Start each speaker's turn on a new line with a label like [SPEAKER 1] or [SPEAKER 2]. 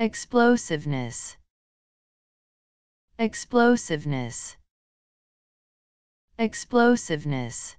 [SPEAKER 1] Explosiveness. Explosiveness. Explosiveness.